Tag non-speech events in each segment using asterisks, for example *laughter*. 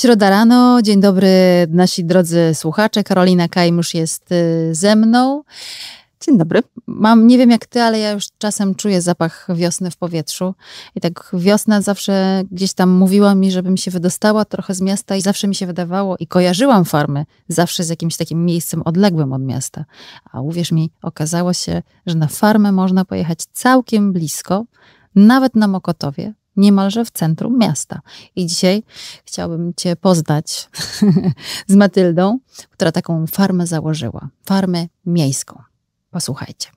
Środa rano, dzień dobry nasi drodzy słuchacze. Karolina Kajmusz jest y, ze mną. Dzień dobry. Mam, nie wiem jak ty, ale ja już czasem czuję zapach wiosny w powietrzu. I tak wiosna zawsze gdzieś tam mówiła mi, żebym się wydostała trochę z miasta i zawsze mi się wydawało i kojarzyłam farmy zawsze z jakimś takim miejscem odległym od miasta. A uwierz mi, okazało się, że na farmę można pojechać całkiem blisko, nawet na Mokotowie, niemalże w centrum miasta. I dzisiaj chciałabym Cię poznać *laughs* z Matyldą, która taką farmę założyła, farmę miejską. Posłuchajcie.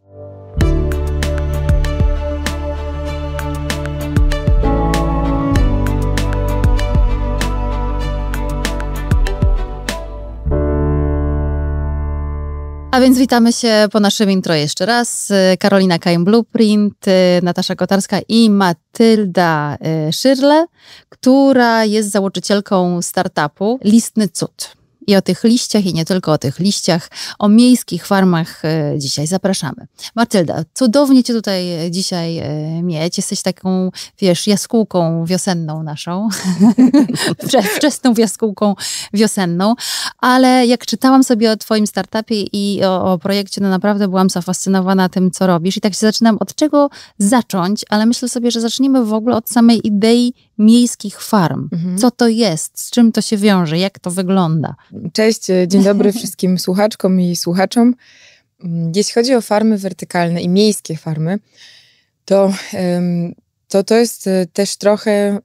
A więc witamy się po naszym intro jeszcze raz. Karolina Kajm Blueprint, y, Natasza Kotarska i Matylda y, Szyrle, która jest założycielką startupu Listny Cud i o tych liściach, i nie tylko o tych liściach, o miejskich farmach e, dzisiaj zapraszamy. Martylda, cudownie Cię tutaj e, dzisiaj e, mieć. Jesteś taką, wiesz, jaskółką wiosenną naszą, *laughs* wczesną jaskółką wiosenną, ale jak czytałam sobie o Twoim startupie i o, o projekcie, no naprawdę byłam zafascynowana tym, co robisz i tak się zaczynam, od czego zacząć, ale myślę sobie, że zaczniemy w ogóle od samej idei miejskich farm. Mhm. Co to jest? Z czym to się wiąże? Jak to wygląda? Cześć, e, dzień dobry *laughs* wszystkim słuchaczkom i słuchaczom. Mm, jeśli chodzi o farmy wertykalne i miejskie farmy, to, to to jest e, też trochę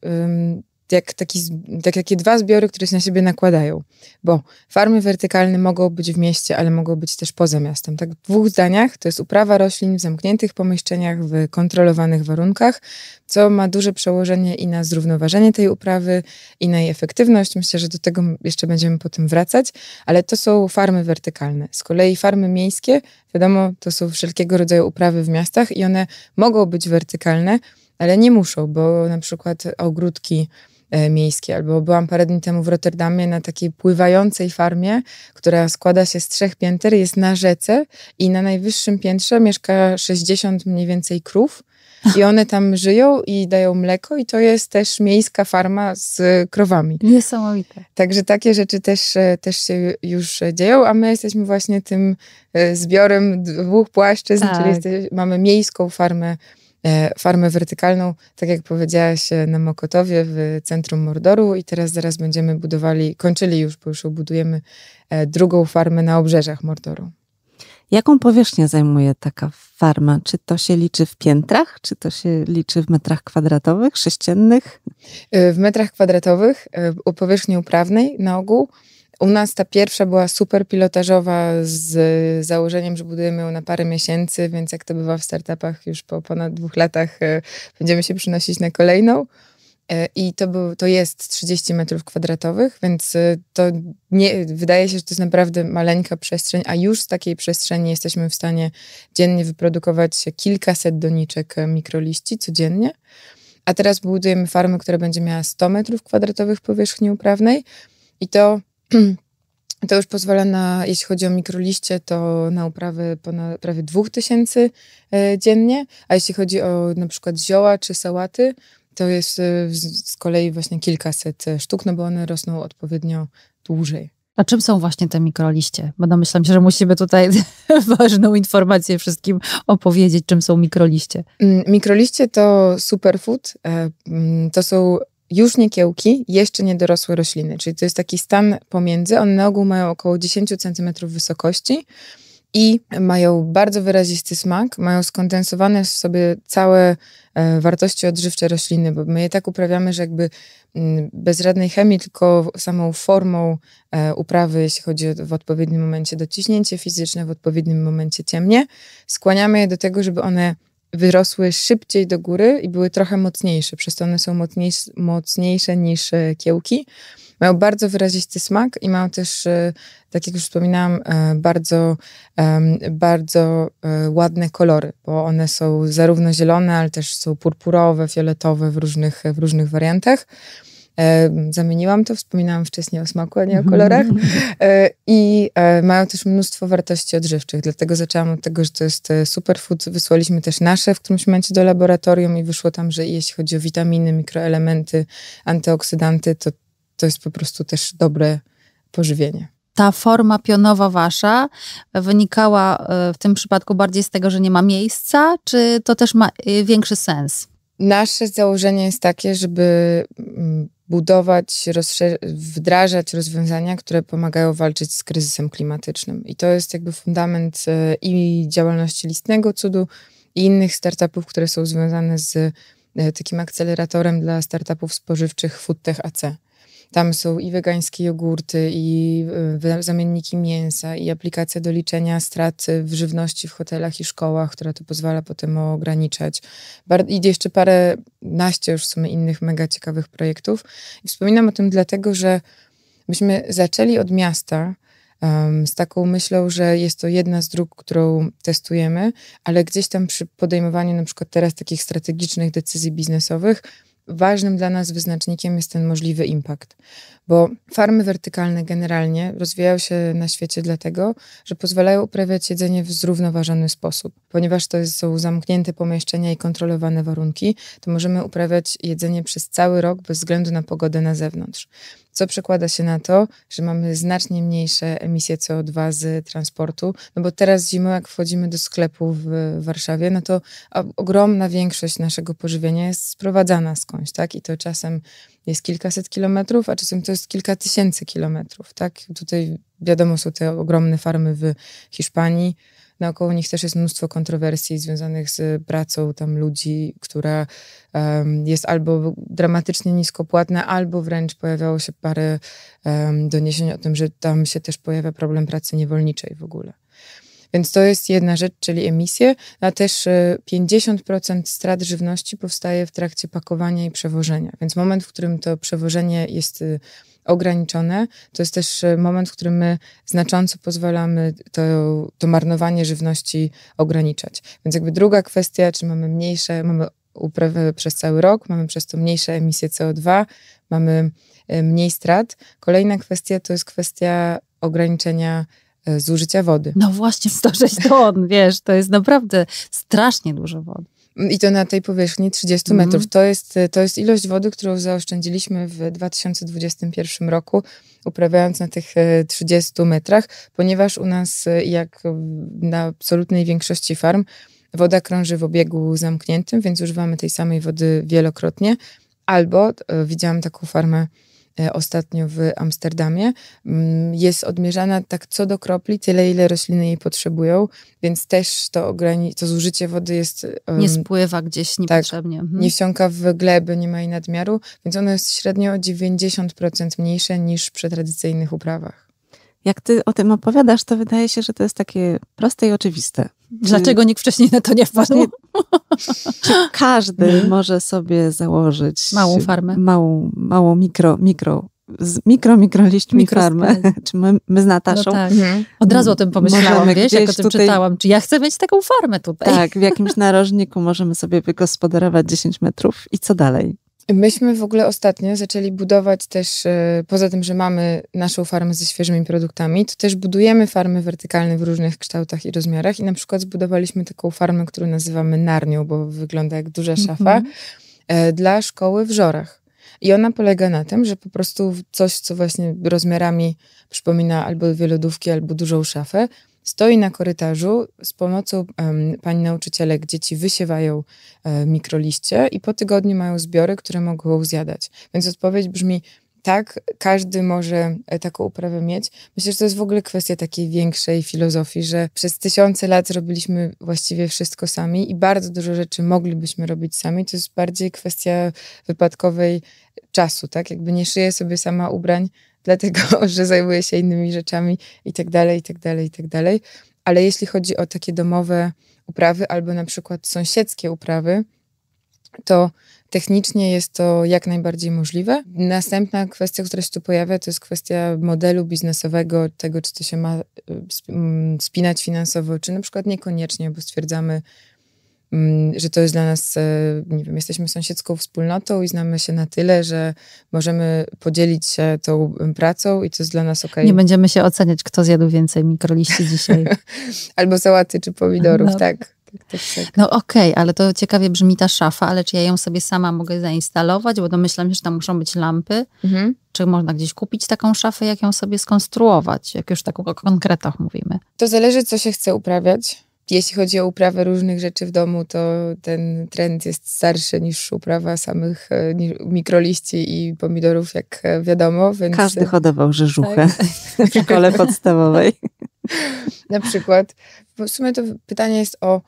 jak, taki, tak takie dwa zbiory, które się na siebie nakładają. Bo farmy wertykalne mogą być w mieście, ale mogą być też poza miastem. Tak w dwóch zdaniach to jest uprawa roślin w zamkniętych pomieszczeniach, w kontrolowanych warunkach, co ma duże przełożenie i na zrównoważenie tej uprawy, i na jej efektywność. Myślę, że do tego jeszcze będziemy potem wracać, ale to są farmy wertykalne. Z kolei farmy miejskie, wiadomo, to są wszelkiego rodzaju uprawy w miastach i one mogą być wertykalne, ale nie muszą, bo na przykład ogródki E, miejskie. Albo byłam parę dni temu w Rotterdamie na takiej pływającej farmie, która składa się z trzech pięter, jest na rzece i na najwyższym piętrze mieszka 60 mniej więcej krów. I one tam żyją i dają mleko, i to jest też miejska farma z krowami. Niesamowite. Także takie rzeczy też, e, też się już dzieją, a my jesteśmy właśnie tym e, zbiorem dwóch płaszczyzn, tak. czyli jesteś, mamy miejską farmę E, farmę wertykalną, tak jak powiedziałaś, e, na Mokotowie w centrum Mordoru i teraz zaraz będziemy budowali, kończyli już, bo już obudujemy e, drugą farmę na obrzeżach Mordoru. Jaką powierzchnię zajmuje taka farma? Czy to się liczy w piętrach, czy to się liczy w metrach kwadratowych, sześciennych? W metrach kwadratowych, o powierzchni uprawnej na ogół, u nas ta pierwsza była super pilotażowa z założeniem, że budujemy ją na parę miesięcy, więc jak to bywa w startupach, już po ponad dwóch latach e, będziemy się przynosić na kolejną. E, I to, był, to jest 30 metrów kwadratowych, więc e, to nie, wydaje się, że to jest naprawdę maleńka przestrzeń, a już z takiej przestrzeni jesteśmy w stanie dziennie wyprodukować kilkaset doniczek mikroliści codziennie. A teraz budujemy farmę, która będzie miała 100 metrów kwadratowych powierzchni uprawnej i to to już pozwala na, jeśli chodzi o mikroliście, to na uprawy ponad, prawie 2000 e, dziennie, a jeśli chodzi o na przykład zioła czy sałaty, to jest e, z kolei właśnie kilkaset e, sztuk, no bo one rosną odpowiednio dłużej. A czym są właśnie te mikroliście? Bo domyślam się, że musimy tutaj *laughs* ważną informację wszystkim opowiedzieć, czym są mikroliście. Mm, mikroliście to superfood. Mm, to są już nie kiełki, jeszcze niedorosłe rośliny, czyli to jest taki stan pomiędzy. One na ogół mają około 10 cm wysokości i mają bardzo wyrazisty smak, mają skondensowane w sobie całe e, wartości odżywcze rośliny, bo my je tak uprawiamy, że jakby mm, bez żadnej chemii, tylko samą formą e, uprawy, jeśli chodzi o w odpowiednim momencie dociśnięcie fizyczne, w odpowiednim momencie ciemnie, skłaniamy je do tego, żeby one wyrosły szybciej do góry i były trochę mocniejsze, przez to one są mocniejsze, mocniejsze niż e, kiełki. Mają bardzo wyrazisty smak i mają też, e, tak jak już wspominałam, e, bardzo, bardzo ładne kolory, bo one są zarówno zielone, ale też są purpurowe, fioletowe w różnych, w różnych wariantach. Zamieniłam to, wspominałam wcześniej o smaku, a nie o mhm. kolorach. E, I e, mają też mnóstwo wartości odżywczych, dlatego zaczęłam od tego, że to jest e, superfood. Wysłaliśmy też nasze w którymś momencie do laboratorium i wyszło tam, że jeśli chodzi o witaminy, mikroelementy, antyoksydanty, to to jest po prostu też dobre pożywienie ta forma pionowa wasza wynikała w tym przypadku bardziej z tego, że nie ma miejsca, czy to też ma większy sens? Nasze założenie jest takie, żeby mm, budować, wdrażać rozwiązania, które pomagają walczyć z kryzysem klimatycznym. I to jest jakby fundament e, i działalności Listnego Cudu, i innych startupów, które są związane z e, takim akceleratorem dla startupów spożywczych FoodTech AC. Tam są i wegańskie jogurty, i y, zamienniki mięsa, i aplikacja do liczenia strat y, w żywności w hotelach i szkołach, która to pozwala potem ograniczać. I jeszcze parę, naście już w sumie innych mega ciekawych projektów. I wspominam o tym dlatego, że myśmy zaczęli od miasta, z taką myślą, że jest to jedna z dróg, którą testujemy, ale gdzieś tam przy podejmowaniu na przykład teraz takich strategicznych decyzji biznesowych ważnym dla nas wyznacznikiem jest ten możliwy impact, bo farmy wertykalne generalnie rozwijają się na świecie dlatego, że pozwalają uprawiać jedzenie w zrównoważony sposób. Ponieważ to są zamknięte pomieszczenia i kontrolowane warunki, to możemy uprawiać jedzenie przez cały rok bez względu na pogodę na zewnątrz co przekłada się na to, że mamy znacznie mniejsze emisje CO2 z transportu, no bo teraz zimą, jak wchodzimy do sklepu w Warszawie, no to ogromna większość naszego pożywienia jest sprowadzana skądś, tak? I to czasem jest kilkaset kilometrów, a czasem to jest kilka tysięcy kilometrów, tak? Tutaj wiadomo, są te ogromne farmy w Hiszpanii, naokoło nich też jest mnóstwo kontrowersji związanych z pracą tam ludzi, która um, jest albo dramatycznie niskopłatna, albo wręcz pojawiało się parę um, doniesień o tym, że tam się też pojawia problem pracy niewolniczej w ogóle. Więc to jest jedna rzecz, czyli emisje, a też 50% e, strat żywności powstaje w trakcie pakowania i przewożenia. Więc moment, w którym to przewożenie jest e, ograniczone. To jest też e, moment, w którym my znacząco pozwalamy to, to marnowanie żywności ograniczać. Więc jakby druga kwestia, czy mamy mniejsze, mamy uprawy przez cały rok, mamy przez to mniejsze emisje CO2, mamy e, mniej strat. Kolejna kwestia to jest kwestia ograniczenia e, zużycia wody. No właśnie, 106 ton, wiesz, to jest naprawdę strasznie dużo wody. I to na tej powierzchni 30 mm. metrów. Mhm. To jest, to jest ilość wody, którą zaoszczędziliśmy w 2021 roku, uprawiając na tych 30 e, metrach, ponieważ u nas, e, jak na absolutnej większości farm, woda krąży w obiegu zamkniętym, więc używamy tej samej wody wielokrotnie. Albo e, widziałam taką farmę E, ostatnio w Amsterdamie, mm, jest odmierzana tak co do kropli, tyle ile rośliny jej potrzebują, więc też to, ograni- to zużycie wody jest... Um, nie spływa gdzieś tak, niepotrzebnie. Tak, Nie wsiąka w gleby, nie ma jej nadmiaru, więc ono jest średnio o 90% mniejsze niż przy tradycyjnych uprawach jak ty o tym opowiadasz, to wydaje się, że to jest takie proste i oczywiste. Dlaczego czy, nikt wcześniej na to nie wpadł? *laughs* czy każdy mhm. może sobie założyć małą farmę? Małą, małą mikro, mikro z mikro, mikro liśćmi mikro farmę, *laughs* czy my, my z Nataszą. No tak. mhm. Od razu o tym pomyślałam, wiesz, jak o tym tutaj... czytałam. Czy ja chcę mieć taką farmę tutaj? Tak, w jakimś narożniku możemy sobie wygospodarować 10 metrów i co dalej? Myśmy w ogóle ostatnio zaczęli budować też, e, poza tym, że mamy naszą farmę ze świeżymi produktami, to też budujemy farmy wertykalne w różnych kształtach i rozmiarach. I na przykład zbudowaliśmy taką farmę, którą nazywamy narnią, bo wygląda jak duża szafa, mhm. e, dla szkoły w Żorach. I ona polega na tym, że po prostu coś, co właśnie rozmiarami przypomina albo dwie lodówki, albo dużą szafę, stoi na korytarzu z pomocą um, pani nauczycielek. Dzieci wysiewają um, mikroliście i po tygodniu mają zbiory, które mogą zjadać. Więc odpowiedź brzmi, tak, każdy może e, taką uprawę mieć. Myślę, że to jest w ogóle kwestia takiej większej filozofii, że przez tysiące lat robiliśmy właściwie wszystko sami i bardzo dużo rzeczy moglibyśmy robić sami. To jest bardziej kwestia wypadkowej czasu, tak? Jakby nie szyję sobie sama ubrań, dlatego *laughs* że zajmuję się innymi rzeczami i tak dalej, i tak dalej, i tak dalej. Ale jeśli chodzi o takie domowe uprawy albo na przykład sąsiedzkie uprawy, to technicznie jest to jak najbardziej możliwe. Następna kwestia, która się tu pojawia, to jest kwestia modelu biznesowego, tego, czy to się ma y, mm, spinać finansowo, czy na przykład niekoniecznie, bo stwierdzamy, Mm, że to jest dla nas, e, nie wiem, jesteśmy sąsiedzką wspólnotą i znamy się na tyle, że możemy podzielić się tą pracą i to jest dla nas ok. Nie będziemy się oceniać, kto zjadł więcej mikroliści dzisiaj. *laughs* Albo sałaty czy pomidorów, no. tak. Tak, tak, tak. No okej, okay, ale to ciekawie brzmi ta szafa, ale czy ja ją sobie sama mogę zainstalować, bo domyślam się, że tam muszą być lampy. Mhm. Czy można gdzieś kupić taką szafę, jak ją sobie skonstruować, jak już tak o konkretach mówimy? To zależy, co się chce uprawiać jeśli chodzi o uprawę różnych rzeczy w domu, to ten trend jest starszy niż uprawa samych e, mikroliści i pomidorów, jak e, wiadomo. Więc... Każdy hodował rzeżuchę tak. *laughs* w szkole *laughs* podstawowej. Na przykład. W sumie to pytanie jest o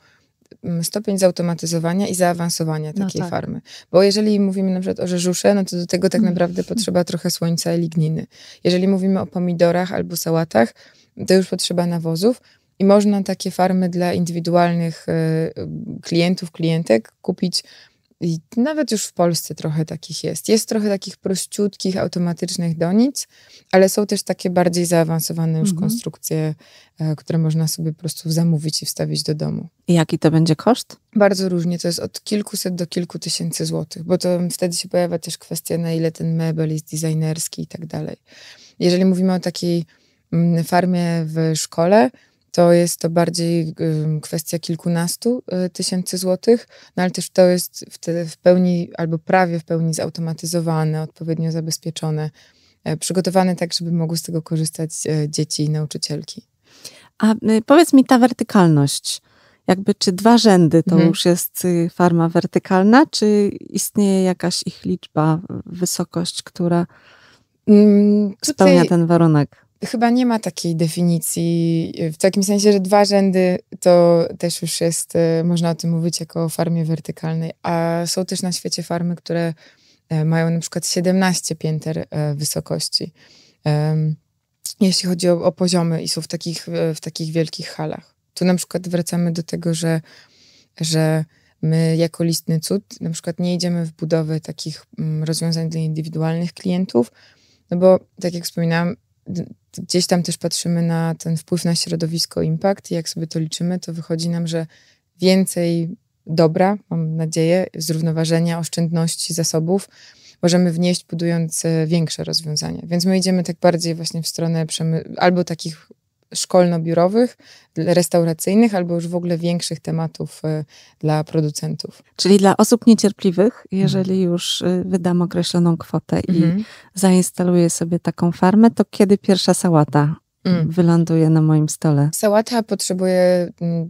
mm, stopień zautomatyzowania i zaawansowania no takiej no tak. farmy. Bo jeżeli mówimy na przykład o rzeżusze, no to do tego tak mm. naprawdę potrzeba trochę słońca i ligniny. Jeżeli mówimy o pomidorach albo sałatach, to już potrzeba nawozów, i można takie farmy dla indywidualnych y, klientów, klientek kupić. I nawet już w Polsce trochę takich jest. Jest trochę takich prościutkich, automatycznych donic, ale są też takie bardziej zaawansowane już mhm. konstrukcje, e, które można sobie po prostu zamówić i wstawić do domu. I jaki to będzie koszt? Bardzo różnie, to jest od kilkuset do kilku tysięcy złotych, bo to wtedy się pojawia też kwestia, na ile ten mebel jest designerski i tak dalej. Jeżeli mówimy o takiej mm, farmie w szkole, to jest to bardziej kwestia kilkunastu y, tysięcy złotych, no ale też to jest wtedy w pełni albo prawie w pełni zautomatyzowane, odpowiednio zabezpieczone, e, przygotowane tak, żeby mogły z tego korzystać e, dzieci i nauczycielki. A y, powiedz mi ta wertykalność. Jakby czy dwa rzędy to mhm. już jest y, farma wertykalna, czy istnieje jakaś ich liczba, wysokość, która mm, spełnia Tutaj... ten warunek? Chyba nie ma takiej definicji, w takim sensie, że dwa rzędy to też już jest, e, można o tym mówić jako o farmie wertykalnej, a są też na świecie farmy, które e, mają na przykład 17 pięter e, wysokości, jeśli chodzi o, o poziomy i są w takich, w takich wielkich halach. Tu na przykład wracamy do tego, że, że my jako listny cud na przykład nie idziemy w budowę takich mm, rozwiązań dla indywidualnych klientów, no bo tak jak wspominałam, gdzieś tam też patrzymy na ten wpływ na środowisko, impact i jak sobie to liczymy, to wychodzi nam, że więcej dobra, mam nadzieję, zrównoważenia, oszczędności, zasobów możemy wnieść budując e, większe rozwiązania. Więc my idziemy tak bardziej właśnie w stronę albo takich szkolno-biurowych, restauracyjnych albo już w ogóle większych tematów e, dla producentów. Czyli dla osób niecierpliwych, jeżeli mhm. już e, wydam określoną kwotę mhm. i zainstaluję sobie taką farmę, to kiedy pierwsza sałata mm. wyląduje na moim stole. Sałata potrzebuje 3-4 mm,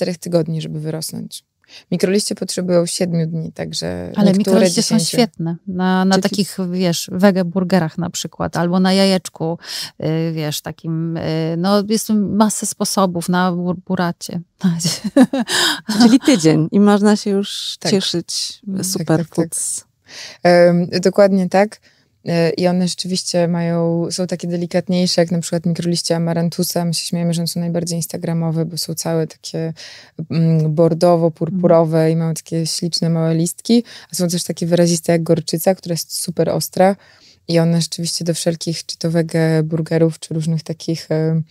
mm, tygodni, żeby wyrosnąć. Mikroliście potrzebują 7 dni, także. Ale mikroliście 10. są świetne. Na, na Czy takich, wiesz, wegeburgerach na przykład, albo na jajeczku, y, wiesz, takim. Y, no, jest masę sposobów na bur buracie. *laughs* Czyli tydzień i można się już tak. cieszyć. Mm, tak, super tak, tak, tak. Dokładnie tak. E, I one rzeczywiście mają, są takie delikatniejsze, jak na przykład mikroliście amarantusa. My się śmiejemy, że są najbardziej instagramowe, bo są całe takie mm, bordowo-purpurowe i mają takie śliczne małe listki. A są też takie wyraziste jak gorczyca, która jest super ostra. I one rzeczywiście do wszelkich, czy to wege burgerów, czy różnych takich, e,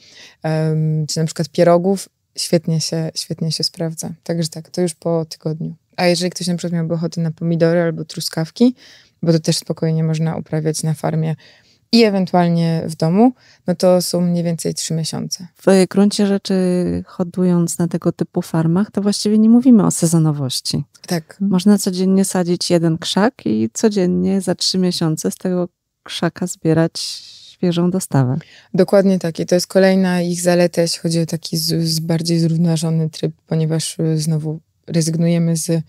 czy na przykład pierogów, świetnie się, świetnie się sprawdza. Także tak, to już po tygodniu. A jeżeli ktoś na przykład miałby ochotę na pomidory albo truskawki, bo to też spokojnie można uprawiać na farmie i ewentualnie w domu, no to są mniej więcej trzy miesiące. W e, gruncie rzeczy, hodując na tego typu farmach, to właściwie nie mówimy o sezonowości. Tak. Można codziennie sadzić jeden krzak i codziennie za trzy miesiące z tego krzaka zbierać świeżą dostawę. Dokładnie tak. I to jest kolejna ich zaleta, jeśli chodzi o taki z, z bardziej zrównoważony tryb, ponieważ y, znowu rezygnujemy z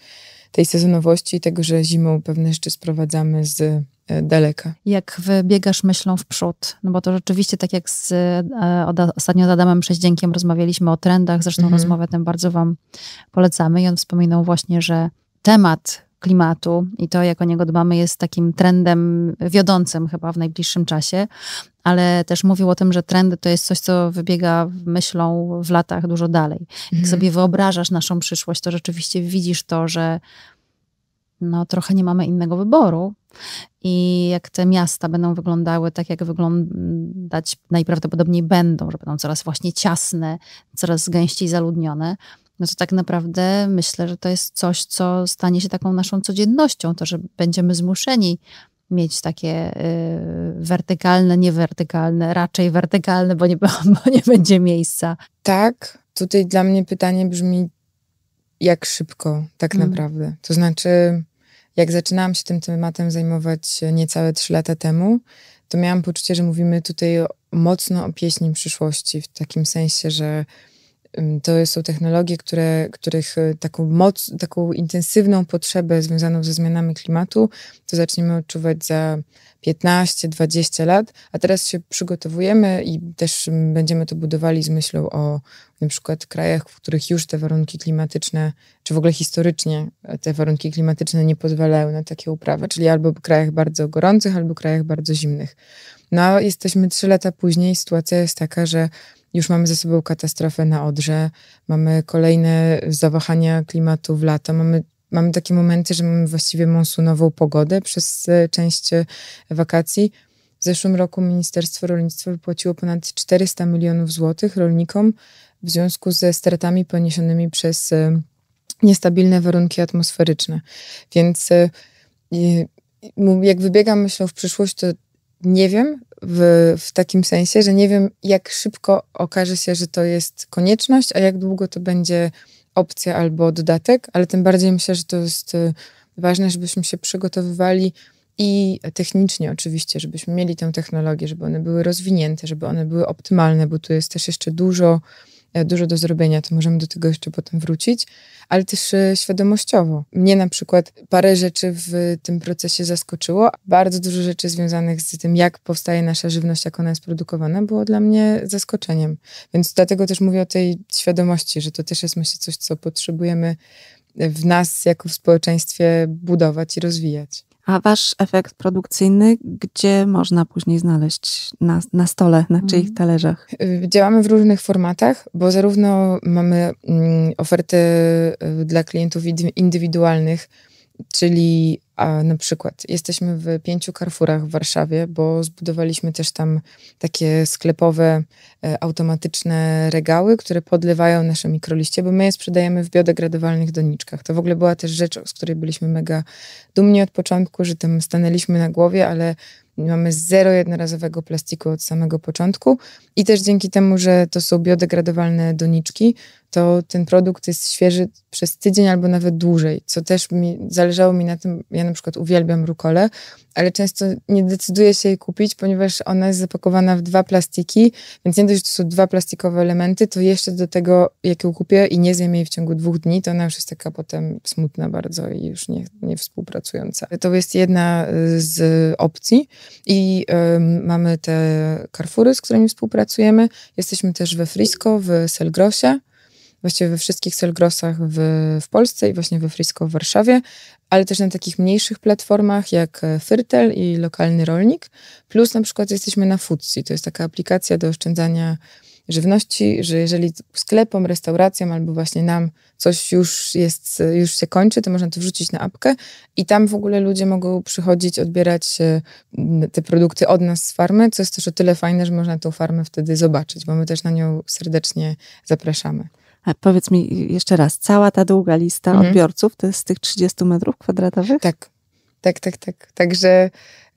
tej sezonowości i tego, że zimą pewne rzeczy sprowadzamy z e, daleka. Jak wybiegasz myślą w przód, no bo to rzeczywiście tak jak z, e, od, ostatnio z Adamem Przeździenkiem rozmawialiśmy o trendach, zresztą mhm. rozmowę tę bardzo wam polecamy i on wspominał właśnie, że temat klimatu i to, jak o niego dbamy, jest takim trendem wiodącym chyba w najbliższym czasie, ale też mówił o tym, że trendy to jest coś, co wybiega myślą w latach dużo dalej. Jak mhm. sobie wyobrażasz naszą przyszłość, to rzeczywiście widzisz to, że no, trochę nie mamy innego wyboru. I jak te miasta będą wyglądały tak, jak wyglądać najprawdopodobniej będą, że będą coraz właśnie ciasne, coraz gęściej zaludnione, no to tak naprawdę myślę, że to jest coś, co stanie się taką naszą codziennością, to, że będziemy zmuszeni mieć takie y, wertykalne, niewertykalne, raczej wertykalne, bo nie, bo nie będzie miejsca. Tak, tutaj dla mnie pytanie brzmi, jak szybko tak mm. naprawdę. To znaczy, jak zaczynałam się tym tematem zajmować niecałe trzy lata temu, to miałam poczucie, że mówimy tutaj mocno o pieśni przyszłości, w takim sensie, że to są technologie, które, których y, taką moc, taką intensywną potrzebę związaną ze zmianami klimatu to zaczniemy odczuwać za 15-20 lat, a teraz się przygotowujemy i też będziemy to budowali z myślą o na przykład krajach, w których już te warunki klimatyczne, czy w ogóle historycznie e, te warunki klimatyczne nie pozwalają na takie uprawy, czyli albo krajach bardzo gorących, albo krajach bardzo zimnych. No jesteśmy trzy lata później, sytuacja jest taka, że już mamy ze sobą katastrofę na Odrze, mamy kolejne zawahania klimatu w lato, mamy mamy takie momenty, że mamy właściwie monsunową pogodę przez e, część e, wakacji. W zeszłym roku Ministerstwo Rolnictwa wypłaciło ponad 400 milionów złotych rolnikom w związku ze stratami poniesionymi przez e, niestabilne warunki atmosferyczne. Więc jak wybiegam myślą w przyszłość, to nie wiem w, w takim sensie, że nie wiem, jak szybko okaże się, że to jest konieczność, a jak długo to będzie opcja albo dodatek, ale tym bardziej myślę, że to jest y, ważne, żebyśmy się przygotowywali i technicznie oczywiście, żebyśmy mieli tę technologię, żeby one były rozwinięte, żeby one były optymalne, bo tu jest też jeszcze dużo E, dużo do zrobienia, to możemy do tego jeszcze potem wrócić, ale też e, świadomościowo. Mnie na przykład parę rzeczy w tym procesie zaskoczyło. Bardzo dużo rzeczy związanych z tym, jak powstaje nasza żywność, jak ona jest produkowana, było dla mnie zaskoczeniem. Więc dlatego też mówię o tej świadomości, że to też jest myślę coś, co potrzebujemy w nas jako w społeczeństwie budować i rozwijać. A wasz efekt produkcyjny, gdzie można później znaleźć na, na stole, na mhm. czyich talerzach? Y, działamy w różnych formatach, bo zarówno mamy mm, oferty y, dla klientów indywidualnych, Czyli na przykład jesteśmy w pięciu Carrefourach w Warszawie, bo zbudowaliśmy też tam takie sklepowe, e, automatyczne regały, które podlewają nasze mikroliście, bo my je sprzedajemy w biodegradowalnych doniczkach. To w ogóle była też rzecz, z której byliśmy mega dumni od początku, że tam stanęliśmy na głowie, ale mamy zero jednorazowego plastiku od samego początku i też dzięki temu, że to są biodegradowalne doniczki, to ten produkt jest świeży przez tydzień albo nawet dłużej, co też mi zależało mi na tym, ja na przykład uwielbiam rukolę, ale często nie decyduję się jej kupić, ponieważ ona jest zapakowana w dwa plastiki, więc nie dość, że to są dwa plastikowe elementy, to jeszcze do tego, jak ją kupię i nie zjem jej w ciągu dwóch dni, to ona już jest taka potem smutna bardzo i już nie, nie współpracująca. To jest jedna y, z opcji i mamy te Carrefoury, z którymi współpracujemy. Jesteśmy też we Frisco, w Selgrosie, właściwie we wszystkich Selgrosach w, w Polsce i właśnie we Frisco w Warszawie, ale też na takich mniejszych platformach jak e, Firtel i Lokalny Rolnik, plus na przykład jesteśmy na Futsi, to jest taka aplikacja do oszczędzania żywności, że jeżeli sklepom, restauracjom albo właśnie nam coś już jest, e, już się kończy, to można to wrzucić na apkę i tam w ogóle ludzie mogą przychodzić, odbierać e, te produkty od nas z farmy, co jest też o tyle fajne, że można tą farmę wtedy zobaczyć, bo my też na nią serdecznie zapraszamy. E, powiedz mi jeszcze raz, cała ta długa lista mhm. odbiorców to jest z tych 30 metrów kwadratowych? Tak, tak, tak, tak. Także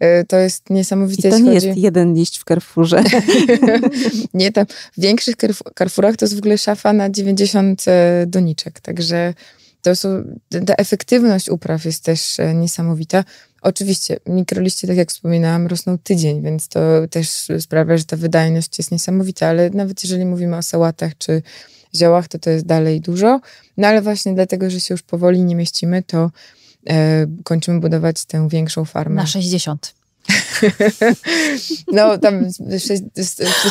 y, to jest niesamowicie. I to nie chodzi... jest jeden liść w Carrefourze. *laughs* nie, tam w większych Carrefourach to jest w ogóle szafa na 90 e, doniczek, także to są, ta efektywność upraw jest też niesamowita. Oczywiście mikroliście, tak jak wspominałam, rosną tydzień, więc to też sprawia, że ta wydajność jest niesamowita, ale nawet jeżeli mówimy o sałatach czy ziołach, to to jest dalej dużo. No ale właśnie dlatego, że się już powoli nie mieścimy, to e, kończymy budować tę większą farmę. Na 60. *laughs* No, tam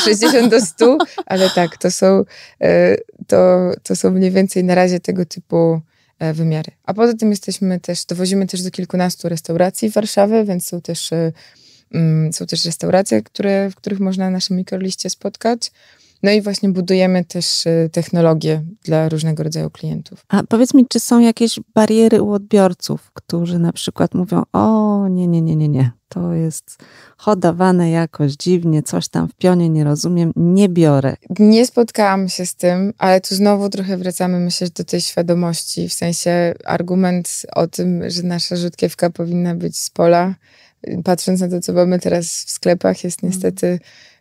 60 do 100, ale tak, to są, e, to, to są mniej więcej na razie tego typu e, wymiary. A poza tym jesteśmy też, dowozimy też do kilkunastu restauracji w Warszawie, więc są też, e, mm, są też restauracje, które, w których można na naszym mikroliście spotkać. No i właśnie budujemy też y, technologie dla różnego rodzaju klientów. A powiedz mi, czy są jakieś bariery u odbiorców, którzy na przykład mówią: O, nie, nie, nie, nie, nie, to jest hodowane jakoś dziwnie, coś tam w pionie nie rozumiem, nie biorę. Nie spotkałam się z tym, ale tu znowu trochę wracamy, myślę, do tej świadomości, w sensie argument o tym, że nasza rzutkiewka powinna być z pola, y, patrząc na to, co mamy teraz w sklepach, jest mhm. niestety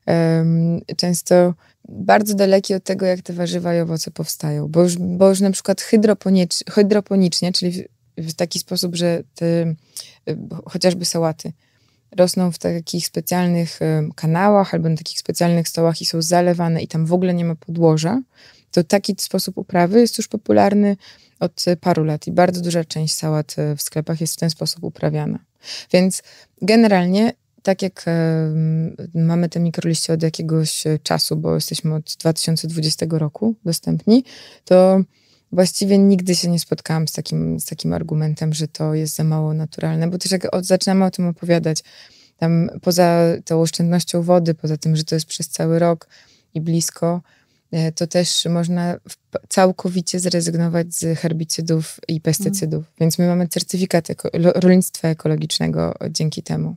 um, często bardzo daleki od tego, jak te warzywa i owoce powstają, bo już, bo już na przykład hydroponicznie, czyli w, w taki sposób, że te, y, chociażby sałaty rosną w takich specjalnych y, kanałach albo na takich specjalnych stołach i są zalewane i tam w ogóle nie ma podłoża, to taki sposób uprawy jest już popularny od paru lat i bardzo duża część sałat y, w sklepach jest w ten sposób uprawiana. Więc generalnie tak jak mamy te mikroliście od jakiegoś e, czasu, bo jesteśmy od 2020 roku dostępni, to właściwie nigdy się nie spotkałam z takim, z takim argumentem, że to jest za mało naturalne, bo też jak od, zaczynamy o tym opowiadać, tam poza tą oszczędnością wody, poza tym, że to jest przez cały rok i blisko, e, to też można całkowicie zrezygnować z herbicydów i pestycydów. Mm. Więc my mamy certyfikat eko rolnictwa ekologicznego dzięki temu.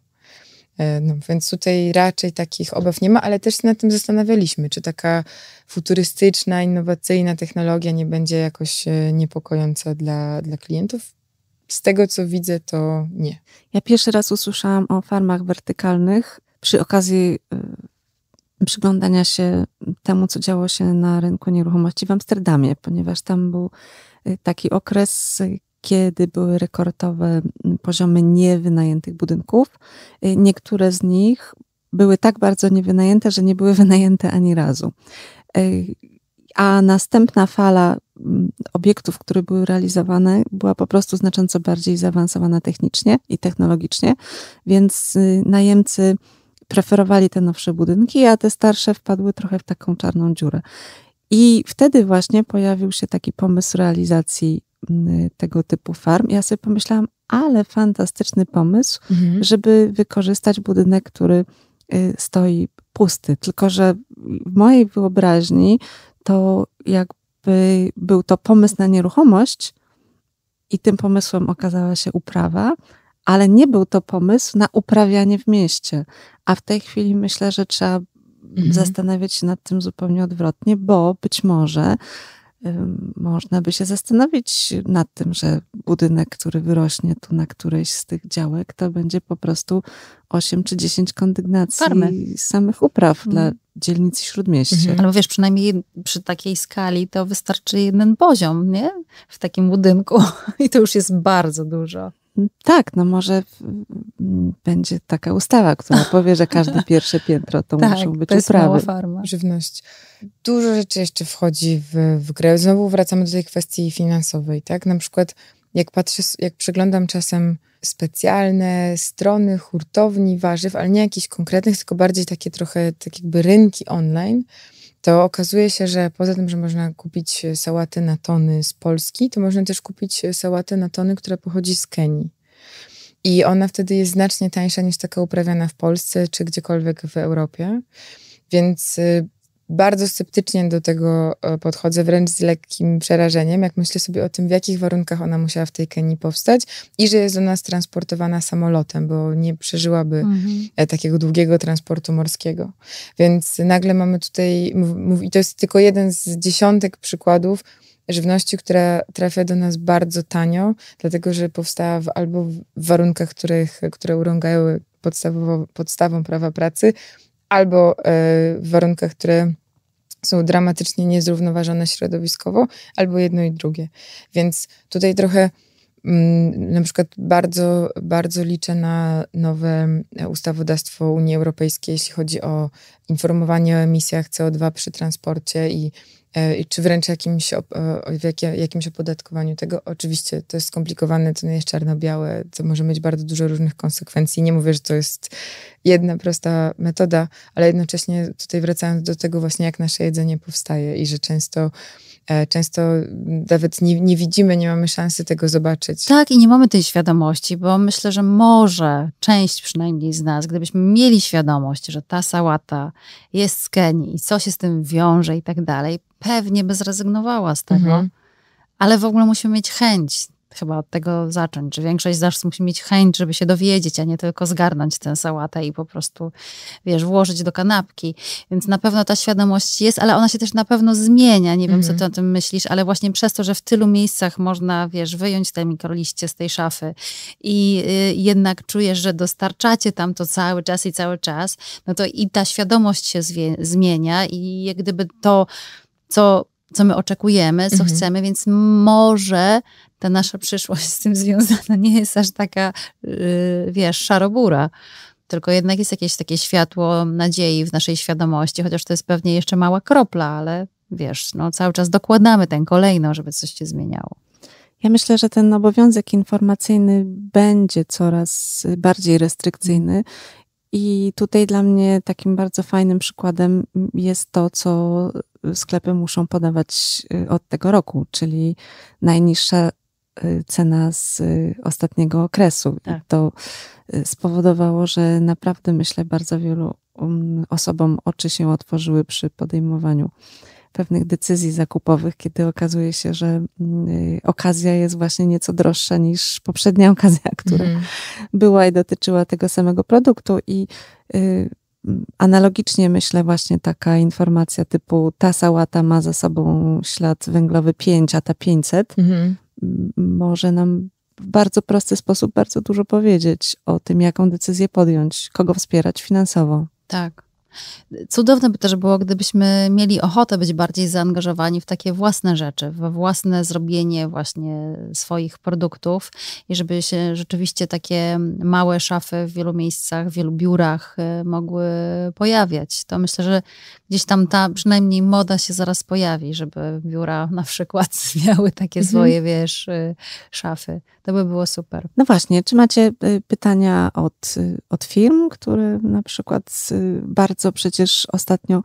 E, no, więc tutaj raczej takich obaw nie ma, ale też się nad tym zastanawialiśmy, czy taka futurystyczna, innowacyjna technologia nie będzie jakoś e, niepokojąca dla, dla klientów. Z tego, co widzę, to nie. Ja pierwszy raz usłyszałam o farmach wertykalnych przy okazji e, przyglądania się temu, co działo się na rynku nieruchomości w Amsterdamie, ponieważ tam był taki okres, kiedy były rekordowe mm, poziomy niewynajętych budynków. Y, niektóre z nich były tak bardzo niewynajęte, że nie były *laughs* wynajęte ani razu. Y, a następna fala mm, obiektów, które były realizowane, była po prostu znacząco bardziej zaawansowana technicznie i technologicznie, więc y, najemcy preferowali te nowsze budynki, a te starsze wpadły trochę w taką czarną dziurę. I wtedy właśnie pojawił się taki pomysł realizacji mm, tego typu farm. Ja sobie pomyślałam, ale fantastyczny pomysł, mhm. żeby wykorzystać budynek, który y, stoi pusty. Tylko, że w mojej wyobraźni to jakby był to pomysł na nieruchomość i tym pomysłem okazała się uprawa, ale nie był to pomysł na uprawianie w mieście. A w tej chwili myślę, że trzeba mhm. zastanawiać się nad tym zupełnie odwrotnie, bo być może można by się zastanowić nad tym, że budynek, który wyrośnie tu na którejś z tych działek, to będzie po prostu 8 czy 10 kondygnacji Farmy. samych upraw mm. dla mhm. dzielnicy i śródmieści. Mhm. wiesz, przynajmniej przy takiej skali to wystarczy jeden poziom, nie? W takim budynku *laughs* i to już jest bardzo dużo. Tak, no może będzie taka ustawa, która powie, że każde *laughs* pierwsze piętro to tak, muszą być to uprawy. farma. Żywność. Dużo rzeczy jeszcze wchodzi w, w grę. Znowu wracamy do tej kwestii finansowej, tak? Na przykład jak patrzę, jak przeglądam czasem specjalne strony hurtowni warzyw, ale nie jakichś konkretnych, tylko bardziej takie trochę, tak jakby rynki online, to okazuje się, że poza tym, że można kupić e, sałaty na tony z Polski, to można też kupić e, sałatę na tony, która pochodzi z Kenii. I ona wtedy jest znacznie tańsza niż taka uprawiana w Polsce czy gdziekolwiek w Europie. Więc e, bardzo sceptycznie do tego e, podchodzę, wręcz z lekkim przerażeniem, jak myślę sobie o tym, w jakich warunkach ona musiała w tej Kenii powstać i że jest do nas transportowana samolotem, bo nie przeżyłaby mhm. E, takiego długiego transportu morskiego. Więc nagle mamy tutaj, i to jest tylko jeden z dziesiątek przykładów, żywności, która trafia do nas bardzo tanio, dlatego że powstała w, albo w warunkach, których, które urągają podstawową, podstawą prawa pracy, albo e, w warunkach, które są dramatycznie niezrównoważone środowiskowo, albo jedno i drugie. Więc tutaj trochę mm, na przykład bardzo, bardzo liczę na nowe ustawodawstwo Unii Europejskiej, jeśli chodzi o informowanie o emisjach CO2 przy transporcie i E, czy wręcz jakimś, e, jakimś opodatkowaniu tego. Oczywiście to jest skomplikowane, to nie jest czarno-białe, to może mieć bardzo dużo różnych konsekwencji. Nie mówię, że to jest jedna prosta metoda, ale jednocześnie tutaj wracając do tego właśnie, jak nasze jedzenie powstaje i że często e, Często nawet nie, nie, widzimy, nie mamy szansy tego zobaczyć. Tak, i nie mamy tej świadomości, bo myślę, że może część przynajmniej z nas, gdybyśmy mieli świadomość, że ta sałata jest z Kenii i co się z tym wiąże i tak dalej, pewnie by zrezygnowała z tego, mhm. ale w ogóle musimy mieć chęć. Chyba od tego zacząć, że większość z nas musi mieć chęć, żeby się dowiedzieć, a nie tylko zgarnąć tę sałatę i po prostu, wiesz, włożyć do kanapki. Więc na pewno ta świadomość jest, ale ona się też na pewno zmienia. Nie wiem, co ty mhm. o tym myślisz, ale właśnie przez to, że w tylu miejscach można, wiesz, wyjąć te mikroliście z tej szafy i y, jednak czujesz, że dostarczacie tam to cały czas i cały czas, no to i ta świadomość się zmienia i jak gdyby to co, co my oczekujemy, co mhm. chcemy, więc może ta nasza przyszłość z tym związana nie jest aż taka, yy, wiesz, szarobura. Tylko jednak jest jakieś takie światło nadziei w naszej świadomości, chociaż to jest pewnie jeszcze mała kropla, ale wiesz, no, cały czas dokładamy ten kolejno, żeby coś się zmieniało. Ja myślę, że ten obowiązek informacyjny będzie coraz bardziej restrykcyjny i tutaj dla mnie takim bardzo fajnym przykładem jest to, co sklepy muszą podawać y, od tego roku, czyli najniższa y, cena z y, ostatniego okresu. Tak. To spowodowało, że naprawdę myślę, bardzo wielu mm, osobom oczy się otworzyły przy podejmowaniu pewnych decyzji zakupowych, kiedy okazuje się, że mm, y, okazja jest właśnie nieco droższa niż poprzednia okazja, *laughs* która mm. była i dotyczyła tego samego produktu. I y, analogicznie myślę właśnie taka informacja typu ta sałata ma za sobą ślad węglowy 5, a ta 500 mm. może nam w bardzo prosty sposób bardzo dużo powiedzieć o tym, jaką decyzję podjąć, kogo wspierać finansowo. Tak. Cudowne by też było, gdybyśmy mieli ochotę być bardziej zaangażowani w takie własne rzeczy, we własne zrobienie właśnie swoich produktów i żeby się rzeczywiście takie małe szafy w wielu miejscach, w wielu biurach y, mogły pojawiać. To myślę, że gdzieś tam ta przynajmniej moda się zaraz pojawi, żeby biura *laughs* na przykład miały takie mhm. swoje, wiesz, y, szafy. To by było super. No właśnie, czy macie y, pytania od, od firm, które na przykład bardzo bardzo przecież ostatnio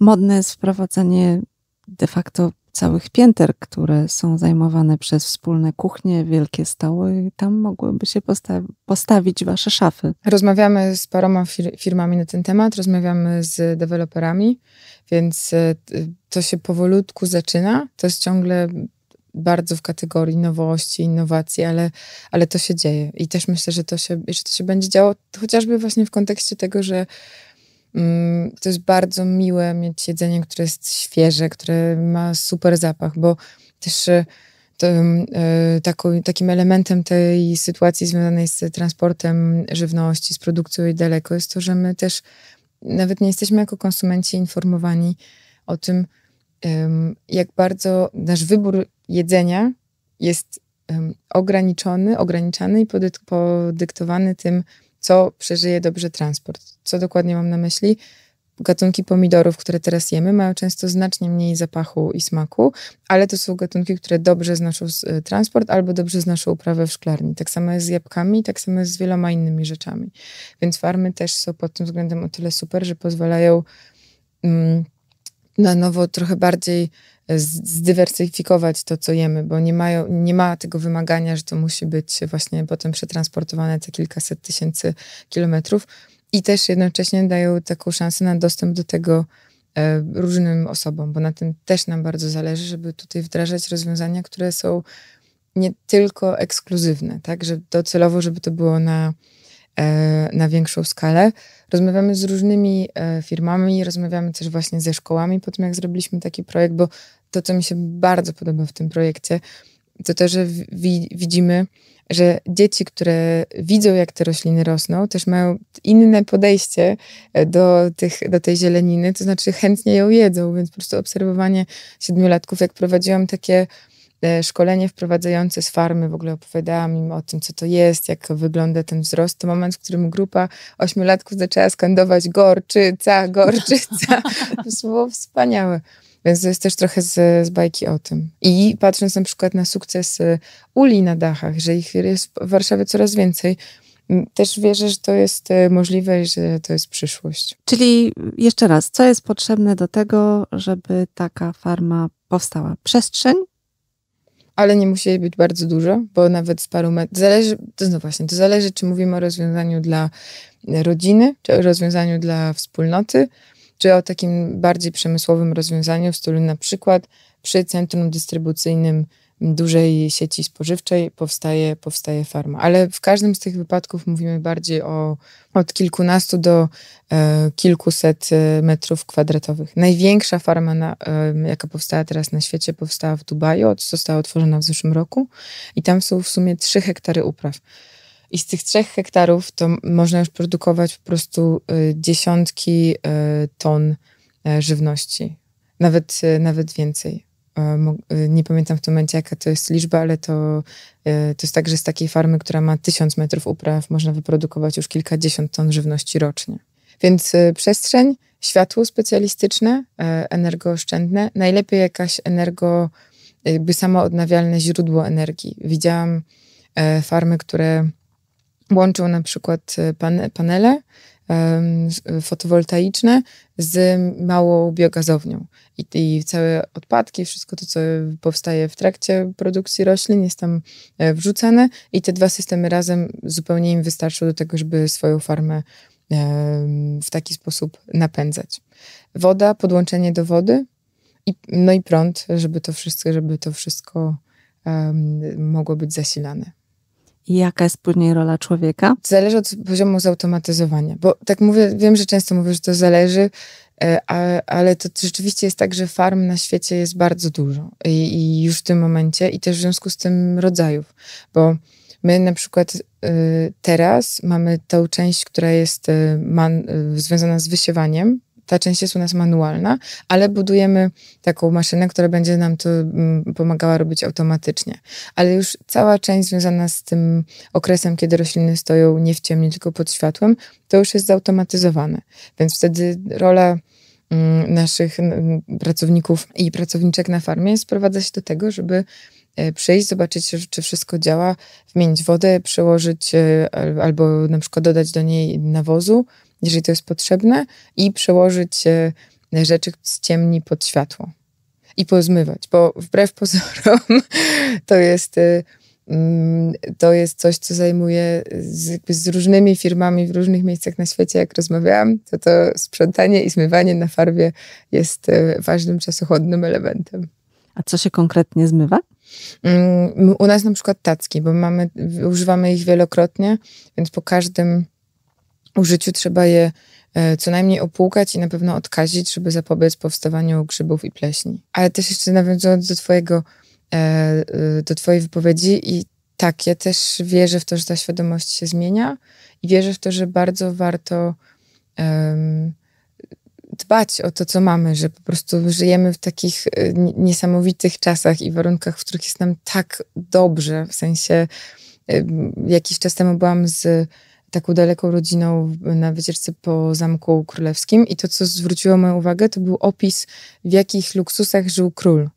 modne jest wprowadzenie de facto całych pięter, które są zajmowane przez wspólne kuchnie, wielkie stoły, i tam mogłyby się posta postawić wasze szafy. Rozmawiamy z paroma fir firmami na ten temat, rozmawiamy z deweloperami, więc e, to się powolutku zaczyna. To jest ciągle bardzo w kategorii nowości, innowacji, ale, ale to się dzieje. I też myślę, że to się, że to się będzie działo chociażby właśnie w kontekście tego, że Mm, to jest bardzo miłe mieć jedzenie, które jest świeże, które ma super zapach, bo też e, e, takim elementem tej sytuacji związanej z transportem żywności, z produkcją i daleko jest to, że my też nawet nie jesteśmy jako konsumenci informowani o tym, jak bardzo nasz wybór jedzenia jest ograniczony, ograniczany i podyktowany tym, co przeżyje dobrze transport. Co dokładnie mam na myśli? Gatunki pomidorów, które teraz jemy, mają często znacznie mniej zapachu i smaku, ale to są gatunki, które dobrze znoszą e, transport albo dobrze znoszą uprawę w szklarni. Tak samo jest z jabłkami, tak samo jest z wieloma innymi rzeczami. Więc farmy też są pod tym względem o tyle super, że pozwalają. Mm, na nowo trochę bardziej zdywersyfikować to, co jemy, bo nie, mają, nie ma tego wymagania, że to musi być właśnie potem przetransportowane te kilkaset tysięcy kilometrów i też jednocześnie dają taką szansę na dostęp do tego e, różnym osobom, bo na tym też nam bardzo zależy, żeby tutaj wdrażać rozwiązania, które są nie tylko ekskluzywne, tak, że docelowo, żeby to było na, e, na większą skalę. Rozmawiamy z różnymi e, firmami, rozmawiamy też właśnie ze szkołami po tym, jak zrobiliśmy taki projekt, bo to, co mi się bardzo podoba w tym projekcie, to to, że wi widzimy, że dzieci, które widzą, jak te rośliny rosną, też mają inne podejście e, do, tych, do tej zieleniny, to znaczy chętnie ją jedzą, więc po prostu obserwowanie siedmiolatków, jak prowadziłam takie e, szkolenie wprowadzające z farmy, w ogóle opowiadałam im o tym, co to jest, jak wygląda ten wzrost, to moment, w którym grupa ośmiolatków zaczęła skandować gorczyca, gorczyca, *laughs* to było wspaniałe. Więc to jest też trochę z, z bajki o tym. I patrząc na przykład na sukcesy uli na dachach, że ich jest w Warszawie coraz więcej, też wierzę, że to jest e, możliwe i że to jest przyszłość. Czyli jeszcze raz, co jest potrzebne do tego, żeby taka farma powstała? Przestrzeń? Ale nie musi być bardzo dużo, bo nawet z paru metrów. Zależy, to no właśnie, to zależy, czy mówimy o rozwiązaniu dla rodziny, czy o rozwiązaniu dla wspólnoty, czy o takim bardziej przemysłowym rozwiązaniu w stylu na przykład przy centrum dystrybucyjnym dużej sieci spożywczej powstaje, powstaje farma. Ale w każdym z tych wypadków mówimy bardziej o od kilkunastu do e, kilkuset e, metrów kwadratowych. Największa farma, na, e, jaka powstała teraz na świecie, powstała w Dubaju, została otworzona w zeszłym roku i tam są w sumie 3 hektary upraw. I z tych trzech hektarów to można już produkować po prostu y, dziesiątki y, ton e, żywności, nawet, e, nawet więcej. E, nie pamiętam w tym momencie, jaka to jest liczba, ale to, to jest tak, że z takiej farmy, która ma tysiąc metrów upraw, można wyprodukować już kilkadziesiąt ton żywności rocznie. Więc przestrzeń, światło specjalistyczne, energooszczędne, najlepiej jakaś energo, jakby samoodnawialne źródło energii. Widziałam farmy, które łączą na przykład y, pan, panele y, fotowoltaiczne z małą biogazownią. I, I, całe odpadki, wszystko to, co powstaje w trakcie produkcji roślin, jest tam e, wrzucane i te dwa systemy razem zupełnie im wystarczą do tego, żeby swoją farmę w taki sposób napędzać. Woda, podłączenie do wody, i, no i prąd, żeby to wszystko, żeby to wszystko um, mogło być zasilane. Jaka jest później rola człowieka? Zależy od poziomu zautomatyzowania, bo tak mówię, wiem, że często mówię, że to zależy, e, ale to rzeczywiście jest tak, że farm na świecie jest bardzo dużo i, już w tym momencie i też w związku z tym rodzajów, bo my na przykład e, teraz mamy tą część, która jest e, związana z wysiewaniem, ta część jest u nas manualna, ale budujemy taką maszynę, która będzie nam to mm, pomagała robić automatycznie. Ale już cała część związana z tym okresem, kiedy rośliny stoją nie w ciemni, tylko pod światłem, to już jest zautomatyzowane. Więc wtedy rola mm, naszych pracowników i pracowniczek na farmie sprowadza się do tego, żeby E, przyjść, zobaczyć, czy wszystko działa, wymienić wodę, przełożyć e, albo na przykład dodać do niej nawozu, jeżeli to jest potrzebne, i przełożyć e, rzeczy z ciemni pod światło i pozmywać, bo wbrew *laughs* pozorom to jest mm, to jest coś, co zajmuje z, z, różnymi firmami w różnych miejscach na świecie, jak rozmawiałam, to to sprzątanie i zmywanie na farbie jest ważnym, czasochłonnym elementem. A co się konkretnie zmywa? Mm, u nas na przykład tacki, bo mamy, używamy ich wielokrotnie, więc po każdym użyciu trzeba je e, co najmniej opłukać i na pewno odkazić, żeby zapobiec powstawaniu grzybów i pleśni. Ale też jeszcze nawiązując do twojego, e, e, do twojej wypowiedzi i tak, ja też wierzę w to, że ta świadomość się zmienia i wierzę w to, że bardzo warto um, dbać o to, co mamy, że po prostu żyjemy w takich y, niesamowitych czasach i warunkach, w których jest nam tak dobrze. W sensie, jakiś czas temu byłam z taką daleką rodziną na wycieczce po Zamku Królewskim i to, co zwróciło moją uwagę, to był opis, w jakich luksusach żył król.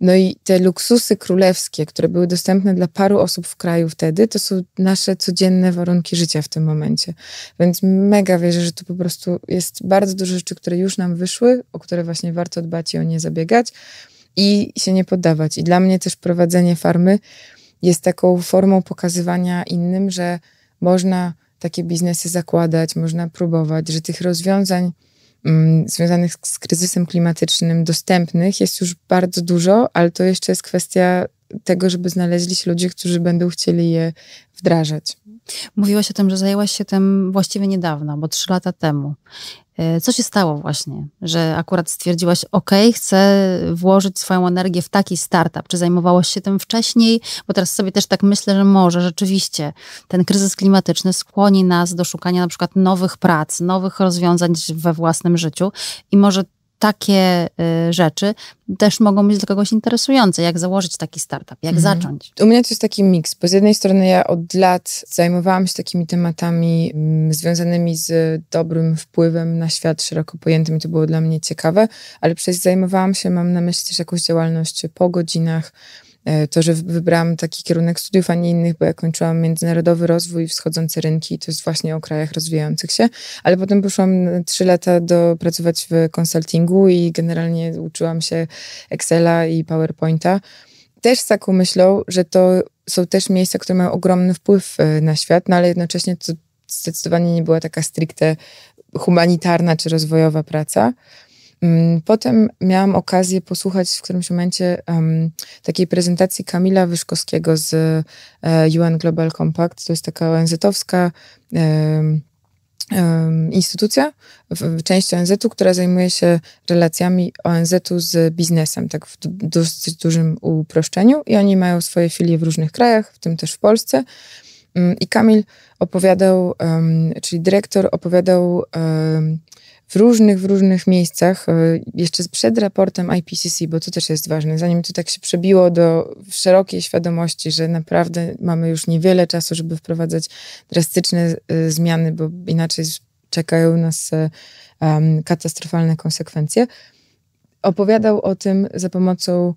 No i te luksusy królewskie, które były dostępne dla paru osób w kraju wtedy, to są nasze codzienne warunki życia w tym momencie. Więc mega wierzę, że tu po prostu jest bardzo dużo rzeczy, które już nam wyszły, o które właśnie warto dbać i o nie zabiegać i się nie poddawać. I dla mnie też prowadzenie farmy jest taką formą pokazywania innym, że można takie biznesy zakładać, można próbować, że tych rozwiązań Mm, związanych z kryzysem klimatycznym dostępnych jest już bardzo dużo, ale to jeszcze jest kwestia tego, żeby znaleźli się ludzie, którzy będą chcieli je wdrażać. Mówiłaś o tym, że zajęłaś się tym właściwie niedawno, bo trzy lata temu. E, co się stało właśnie, że akurat stwierdziłaś, OK, chcę włożyć swoją energię w taki startup? Czy zajmowałaś się tym wcześniej? Bo teraz sobie też tak myślę, że może rzeczywiście ten kryzys klimatyczny skłoni nas do szukania na przykład nowych prac, nowych rozwiązań we własnym życiu i może takie y, rzeczy też mogą być dla kogoś interesujące. Jak założyć taki startup, jak mhm. zacząć? U mnie to jest taki miks, bo z jednej strony ja od lat zajmowałam się takimi tematami mm, związanymi z dobrym wpływem na świat szeroko pojętym i to było dla mnie ciekawe, ale przecież zajmowałam się, mam na myśli też jakąś działalność po godzinach, E, to, że wybrałam taki kierunek studiów, a nie innych, bo ja kończyłam międzynarodowy rozwój i wschodzące rynki, to jest właśnie o krajach rozwijających się, ale potem poszłam e, trzy lata do pracować w konsultingu i generalnie uczyłam się Excela i PowerPointa. Też z taką myślą, że to są też miejsca, które mają ogromny wpływ e, na świat, no ale jednocześnie to zdecydowanie nie była taka stricte humanitarna czy rozwojowa praca. Mm, potem miałam okazję posłuchać w którymś momencie um, takiej prezentacji Kamila Wyszkowskiego z e, UN Global Compact. To jest taka ONZ-owska um, um, instytucja, w, część ONZ-u, która zajmuje się relacjami ONZ-u z biznesem, tak w dosyć dużym uproszczeniu. I oni mają swoje filie w różnych krajach, w tym też w Polsce. Mm, I Kamil opowiadał, czyli dyrektor opowiadał w różnych, w różnych miejscach, e, jeszcze przed raportem IPCC, bo to też jest ważne, zanim to tak się przebiło do szerokiej świadomości, że naprawdę mamy już niewiele czasu, żeby wprowadzać drastyczne e, zmiany, bo inaczej czekają nas e, katastrofalne konsekwencje. Opowiadał o tym za pomocą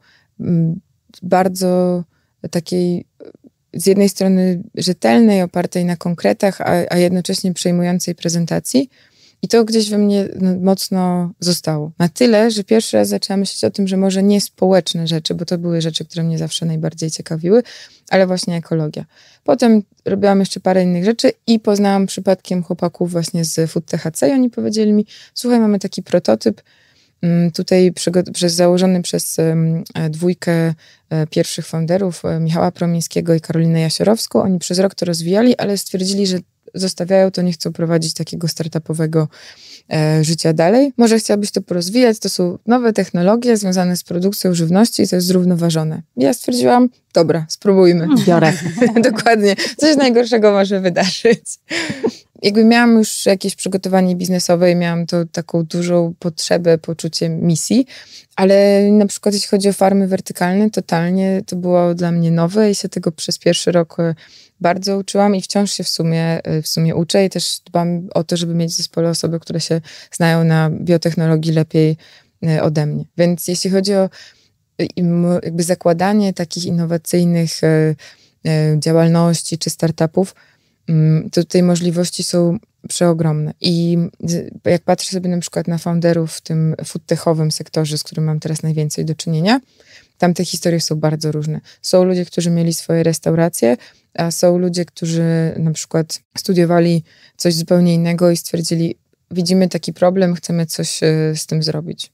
bardzo takiej z jednej strony rzetelnej, opartej na konkretach, a, a jednocześnie przejmującej prezentacji. I to gdzieś we mnie no, mocno zostało. Na tyle, że pierwszy raz zaczęłam myśleć o tym, że może nie społeczne rzeczy, bo to były rzeczy, które mnie zawsze najbardziej ciekawiły, ale właśnie ekologia. Potem robiłam jeszcze parę innych rzeczy i poznałam przypadkiem chłopaków właśnie z Food THC i oni powiedzieli mi, słuchaj, mamy taki prototyp, mm, tutaj przez, założony przez e, dwójkę e, pierwszych founderów e, Michała Promińskiego i Karolinę Jasiorowską. Oni przez rok to rozwijali, ale stwierdzili, że zostawiają to, nie chcą prowadzić takiego startupowego e, życia dalej. Może chciałabyś to porozwijać, to są nowe technologie związane z produkcją żywności i to jest zrównoważone. Ja stwierdziłam, dobra, spróbujmy. Mm, biorę. *laughs* Dokładnie. Coś najgorszego może wydarzyć. Jakby miałam już jakieś przygotowanie biznesowe i miałam to taką dużą potrzebę, poczucie misji, ale na przykład jeśli chodzi o farmy wertykalne, totalnie to było dla mnie nowe i się tego przez pierwszy rok e, bardzo uczyłam i wciąż się w sumie, y, w sumie uczę i też dbam o to, żeby mieć w zespole osoby, które się znają na biotechnologii lepiej y, ode mnie. Więc jeśli chodzi o y, jakby zakładanie takich innowacyjnych działalności czy startupów, mm, to tutaj możliwości są przeogromne. I jak patrzę sobie na przykład na founderów w tym foodtechowym sektorze, z którym mam teraz najwięcej do czynienia, tam te historie są bardzo różne. Są ludzie, którzy mieli swoje restauracje, a są ludzie, którzy na przykład studiowali coś zupełnie innego i stwierdzili, widzimy taki problem, chcemy coś e, z tym zrobić.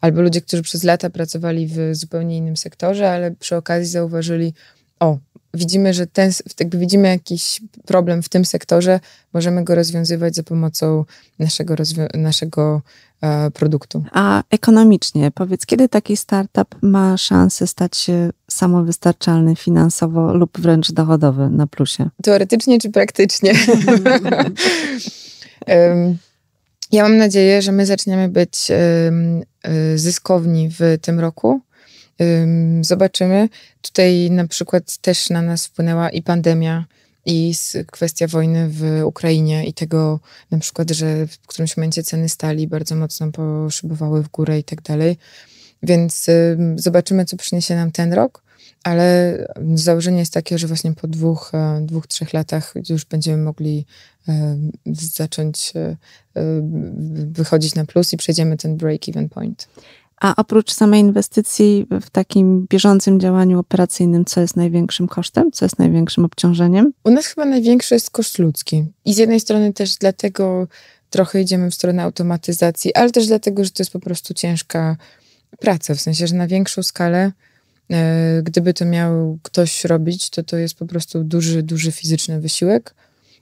Albo ludzie, którzy przez lata pracowali w zupełnie innym sektorze, ale przy okazji zauważyli, o, widzimy, że ten, widzimy jakiś problem w tym sektorze, możemy go rozwiązywać za pomocą naszego, naszego E, produktu. A ekonomicznie, powiedz, kiedy taki startup ma szansę stać się samowystarczalny finansowo lub wręcz dochodowy na plusie? Teoretycznie czy praktycznie? *laughs* ja mam nadzieję, że my zaczniemy być e, zyskowni w tym roku. Zobaczymy. Tutaj na przykład też na nas wpłynęła i pandemia, i kwestia wojny w Ukrainie i tego na przykład, że w którymś momencie ceny stali bardzo mocno poszybowały w górę i tak dalej. Więc zobaczymy, co przyniesie nam ten rok, ale założenie jest takie, że właśnie po dwóch, e, dwóch trzech latach już będziemy mogli zacząć e, wychodzić na plus i przejdziemy ten break-even point. A oprócz samej inwestycji w takim bieżącym działaniu operacyjnym, co jest największym kosztem, co jest największym obciążeniem? U nas chyba największy jest koszt ludzki. I z jednej strony też dlatego trochę idziemy w stronę automatyzacji, ale też dlatego, że to jest po prostu ciężka praca, w sensie, że na większą skalę, e, gdyby to miał ktoś robić, to to jest po prostu duży, duży fizyczny wysiłek.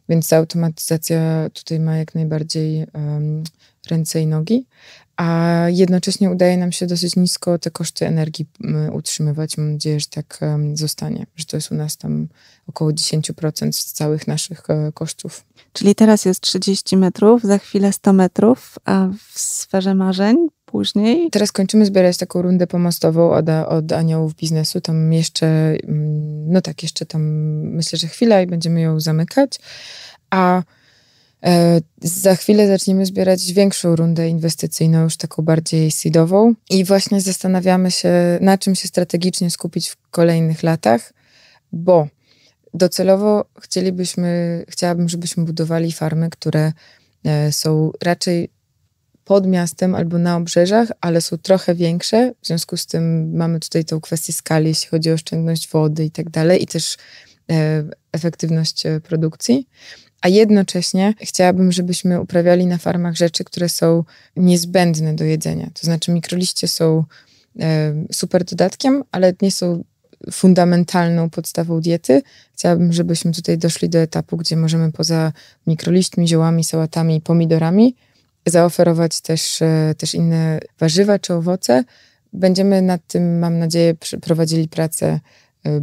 Więc ta automatyzacja tutaj ma jak najbardziej um, ręce i nogi a jednocześnie udaje nam się dosyć nisko te koszty energii utrzymywać. Mam nadzieję, że tak zostanie, że to jest u nas tam około 10% z całych naszych e, kosztów. Czyli teraz jest 30 metrów, za chwilę 100 metrów, a w sferze marzeń później? Teraz kończymy zbierać taką rundę pomostową od, od aniołów biznesu. Tam jeszcze, no tak, jeszcze tam myślę, że chwila i będziemy ją zamykać. A E, za chwilę zaczniemy zbierać większą rundę inwestycyjną, już taką bardziej seedową i właśnie zastanawiamy się, na czym się strategicznie skupić w kolejnych latach, bo docelowo chcielibyśmy, chciałabym, żebyśmy budowali farmy, które e, są raczej pod miastem albo na obrzeżach, ale są trochę większe. W związku z tym mamy tutaj tą kwestię skali, jeśli chodzi o oszczędność wody i tak dalej, i też e, efektywność produkcji a jednocześnie chciałabym, żebyśmy uprawiali na farmach rzeczy, które są niezbędne do jedzenia. To znaczy, mikroliście są e, super dodatkiem, ale nie są fundamentalną podstawą diety. Chciałabym, żebyśmy tutaj doszli do etapu, gdzie możemy poza mikroliśćmi, ziołami, sałatami i pomidorami zaoferować też, e, też inne warzywa czy owoce. Będziemy nad tym, mam nadzieję, prowadzili prace e,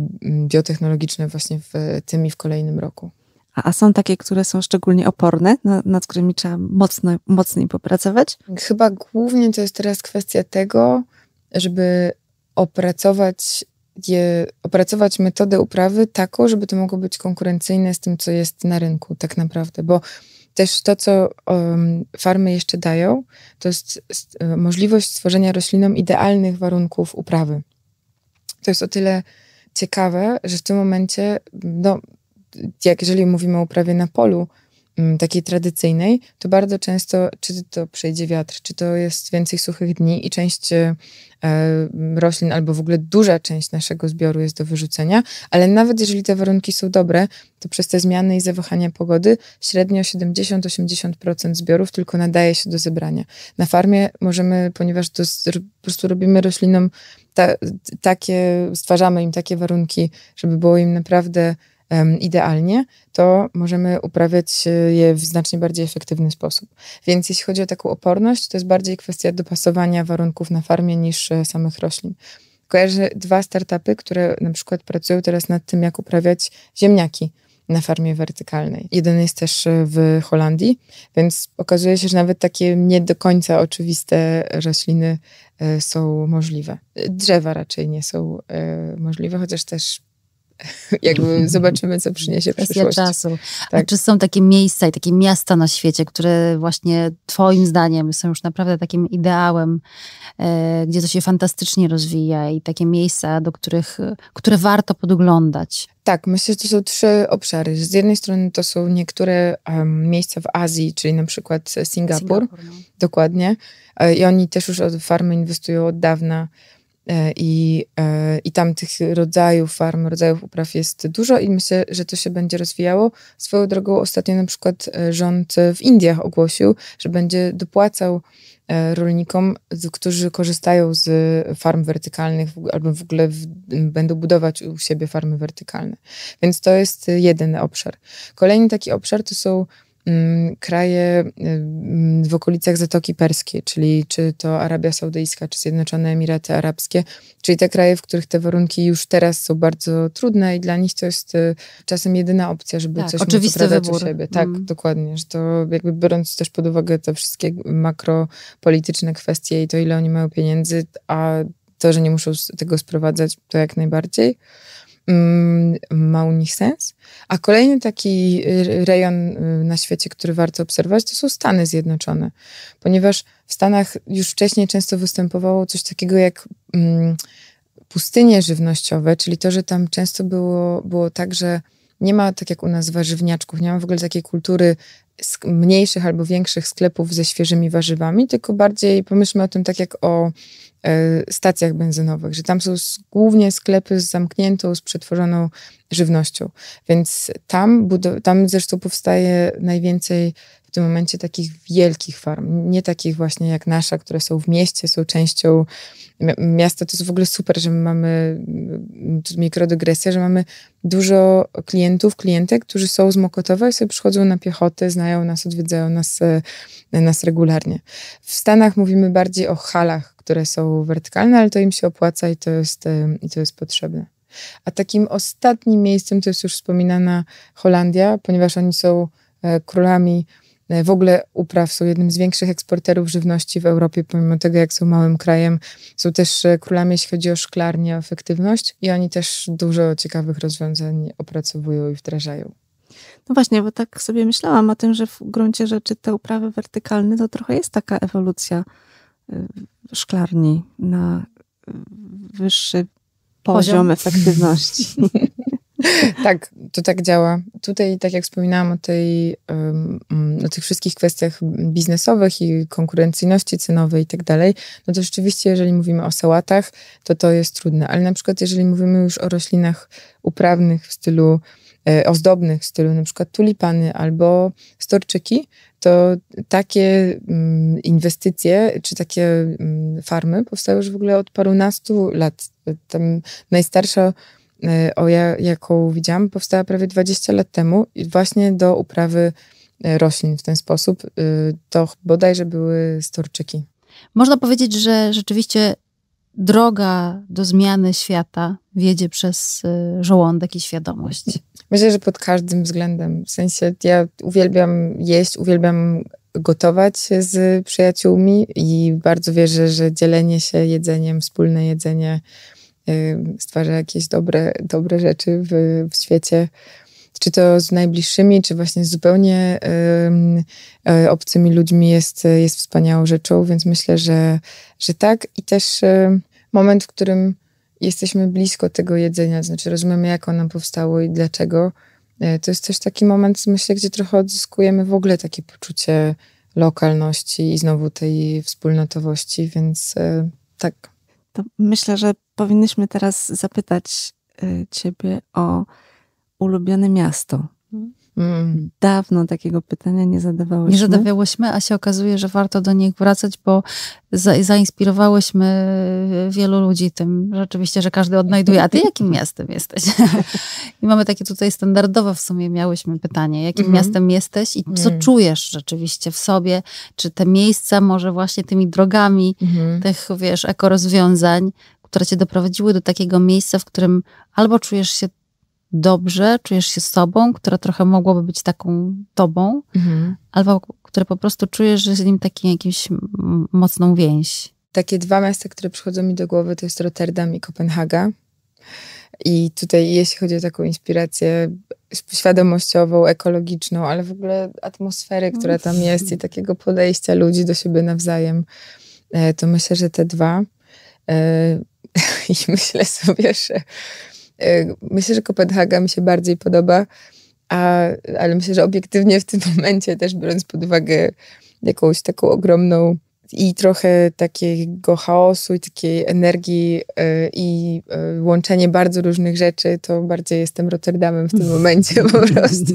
biotechnologiczne właśnie w tym i w kolejnym roku a, a są takie, które są szczególnie oporne, na, nad którymi trzeba mocno, mocniej popracować? Chyba głównie to jest teraz kwestia tego, żeby opracować je, opracować metodę uprawy taką, żeby to mogło być konkurencyjne z tym, co jest na rynku tak naprawdę, bo też to, co um, farmy jeszcze dają, to jest e, możliwość stworzenia roślinom idealnych warunków uprawy. To jest o tyle ciekawe, że w tym momencie no, jak jeżeli mówimy o uprawie na polu, mm, takiej tradycyjnej, to bardzo często, czy to przejdzie wiatr, czy to jest więcej suchych dni i część e, mm, roślin, albo w ogóle duża część naszego zbioru jest do wyrzucenia, ale nawet jeżeli te warunki są dobre, to przez te zmiany i zawahania pogody średnio 70-80% zbiorów tylko nadaje się do zebrania. Na farmie możemy, ponieważ to po prostu robimy roślinom ta, takie, stwarzamy im takie warunki, żeby było im naprawdę idealnie, to możemy uprawiać e, je w znacznie bardziej efektywny sposób. Więc jeśli chodzi o taką oporność, to jest bardziej kwestia dopasowania warunków na farmie niż e, samych roślin. Kojarzę dwa startupy, które na przykład pracują teraz nad tym, jak uprawiać ziemniaki na farmie wertykalnej. Jeden jest też e, w Holandii, więc okazuje się, że nawet takie nie do końca oczywiste rośliny są możliwe. Drzewa raczej nie są możliwe, chociaż też *laughs* jakby zobaczymy, co przyniesie Kwestia przyszłość. czasu. Tak. A czy są takie miejsca i takie miasta na świecie, które właśnie twoim zdaniem są już naprawdę takim ideałem, e, gdzie to się fantastycznie rozwija i takie miejsca, do których, które warto podglądać? Tak, myślę, że to są trzy obszary. Z jednej strony to są niektóre um, miejsca w Azji, czyli na przykład Singapur, Singapur no. dokładnie. E, I oni też już od farmy inwestują od dawna E, I, e, I tam tych rodzajów farm, rodzajów upraw jest dużo i myślę, że to się będzie rozwijało. Swoją drogą ostatnio na przykład e, rząd w Indiach ogłosił, że będzie dopłacał rolnikom, którzy korzystają z farm wertykalnych albo w ogóle w, będą budować u siebie farmy wertykalne. Więc to jest jeden obszar. Kolejny taki obszar to są Mm, kraje mm, w okolicach Zatoki Perskiej, czyli czy to Arabia Saudyjska, czy Zjednoczone Emiraty Arabskie, czyli te kraje, w których te warunki już teraz są bardzo trudne i dla nich to jest y, czasem jedyna opcja, żeby tak, coś oczywisty do u siebie. Tak, mm. dokładnie, że to jakby biorąc też pod uwagę te wszystkie makropolityczne kwestie i to, ile oni mają pieniędzy, a to, że nie muszą tego sprowadzać, to jak najbardziej. Mm, ma sens. A kolejny taki rejon y, na świecie, który warto obserwować, to są Stany Zjednoczone, ponieważ w Stanach już wcześniej często występowało coś takiego jak mm, pustynie żywnościowe, czyli to, że tam często było, było tak, że nie ma tak jak u nas warzywniaczków, nie ma w ogóle takiej kultury mniejszych albo większych sklepów ze świeżymi warzywami, tylko bardziej pomyślmy o tym tak jak o E, stacjach benzynowych, że tam są głównie sklepy z zamkniętą, z przetworzoną żywnością. Więc tam, tam zresztą powstaje najwięcej w tym momencie takich wielkich farm, nie takich właśnie jak nasza, które są w mieście, są częścią miasta. To jest w ogóle super, że my mamy, mm, tu mikrodygresja, że mamy dużo klientów, klientek, którzy są z Mokotowa i sobie przychodzą na piechotę, znają nas, odwiedzają nas, e, nas regularnie. W Stanach mówimy bardziej o halach, które są wertykalne, ale to im się opłaca i to jest, e, i to jest potrzebne. A takim ostatnim miejscem to jest już wspominana Holandia, ponieważ oni są e, królami E, w ogóle upraw. Są jednym z większych eksporterów żywności w Europie, pomimo tego, jak są małym krajem. Są też e, królami, jeśli chodzi o szklarnię, o efektywność i oni też dużo ciekawych rozwiązań opracowują i wdrażają. No właśnie, bo tak sobie myślałam o tym, że w gruncie rzeczy te uprawy wertykalne to trochę jest taka ewolucja e, szklarni na wyższy poziom, poziom efektywności. *laughs* *laughs* tak, to tak działa. Tutaj, tak jak wspominałam o, tej, mm, o tych wszystkich kwestiach biznesowych i konkurencyjności cenowej i tak dalej, no to rzeczywiście, jeżeli mówimy o sałatach, to to jest trudne. Ale na przykład, jeżeli mówimy już o roślinach uprawnych w stylu e, ozdobnych w stylu na przykład tulipany albo storczyki, to takie mm, inwestycje czy takie mm, farmy powstały już w ogóle od parunastu lat. Tam najstarsza Y, o ja, jaką widziałam, powstała prawie 20 lat temu i właśnie do uprawy y, roślin w ten sposób. Y, to bodajże były storczyki. Można powiedzieć, że rzeczywiście droga do zmiany świata wiedzie przez żołądek i świadomość. *laughs* Myślę, że pod każdym względem. W sensie ja uwielbiam jeść, uwielbiam gotować z przyjaciółmi i bardzo wierzę, że dzielenie się jedzeniem, wspólne jedzenie Y, stwarza jakieś dobre, dobre rzeczy w, w świecie, czy to z najbliższymi, czy właśnie z zupełnie y, y, obcymi ludźmi jest, jest wspaniałą rzeczą, więc myślę, że, że tak. I też y, moment, w którym jesteśmy blisko tego jedzenia, znaczy rozumiemy, jak ono powstało i dlaczego, y, to jest też taki moment, myślę, gdzie trochę odzyskujemy w ogóle takie poczucie lokalności i znowu tej wspólnotowości, więc tak, to myślę, że powinnyśmy teraz zapytać y, Ciebie o ulubione miasto. Mhm. Mm. Dawno takiego pytania nie zadawałyśmy. Nie zadawałyśmy, a się okazuje, że warto do nich wracać, bo za, zainspirowałyśmy wielu ludzi tym rzeczywiście, że każdy odnajduje, a ty jakim *laughs* miastem jesteś? *laughs* I mamy takie tutaj standardowe w sumie miałyśmy pytanie, jakim mm -hmm. miastem jesteś i co mm. czujesz rzeczywiście w sobie, czy te miejsca może właśnie tymi drogami -hmm. tych, wiesz, ekorozwiązań, które cię doprowadziły do takiego miejsca, w którym albo czujesz się dobrze, czujesz się sobą, która trochę mogłaby być taką tobą, mhm. albo które po prostu czujesz, że z nim taką jakąś mocną więź. Takie dwa miasta, które przychodzą mi do głowy, to jest Rotterdam i Kopenhaga. I tutaj, jeśli chodzi o taką inspirację świadomościową, ekologiczną, ale w ogóle atmosfery, no. która tam jest i takiego podejścia ludzi do siebie nawzajem, e, to myślę, że te dwa. E, *laughs* I myślę sobie, że Y, myślę, że Kopenhaga mi się bardziej podoba, a, ale myślę, że obiektywnie w tym *laughs* momencie, też biorąc pod uwagę jakąś taką ogromną i trochę takiego chaosu i takiej energii y, i y, łączenie bardzo różnych rzeczy, to bardziej jestem Rotterdamem w tym *laughs* momencie po prostu.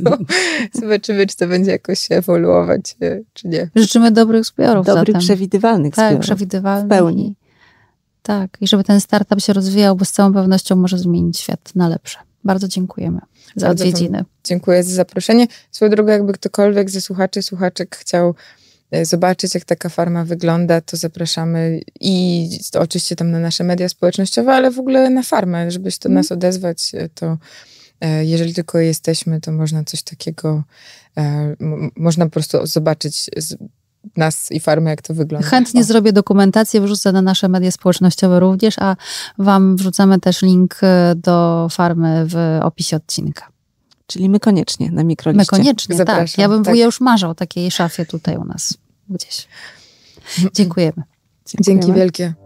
*laughs* Zobaczymy, czy to będzie jakoś się ewoluować, czy nie. Życzymy dobrych zbiorów Dobrych, przewidywalnych tak, przewidywalnych. W pełni. Tak, i żeby ten startup się rozwijał, bo z całą pewnością może zmienić świat na lepsze. Bardzo dziękujemy za Bardzo odwiedziny. Dziękuję za zaproszenie. Swoją drogą, jakby ktokolwiek ze słuchaczy, słuchaczek chciał e, zobaczyć, jak taka farma wygląda, to zapraszamy i oczywiście tam na nasze media społecznościowe, ale w ogóle na farmę, żebyś do mhm. nas odezwać, e, to e, jeżeli tylko jesteśmy, to można coś takiego, można po prostu zobaczyć nas i farmy, jak to wygląda. Chętnie zrobię dokumentację, wrzucę na nasze media społecznościowe również, a Wam wrzucamy też link e, do farmy w opisie odcinka. Czyli my koniecznie na mikroliście. My koniecznie, tak. Zapraszam, tak. Ja bym tak. już marzał takiej szafie tutaj u nas gdzieś. Dziękujemy. *laughs* Dziękujemy. Dzięki wielkie.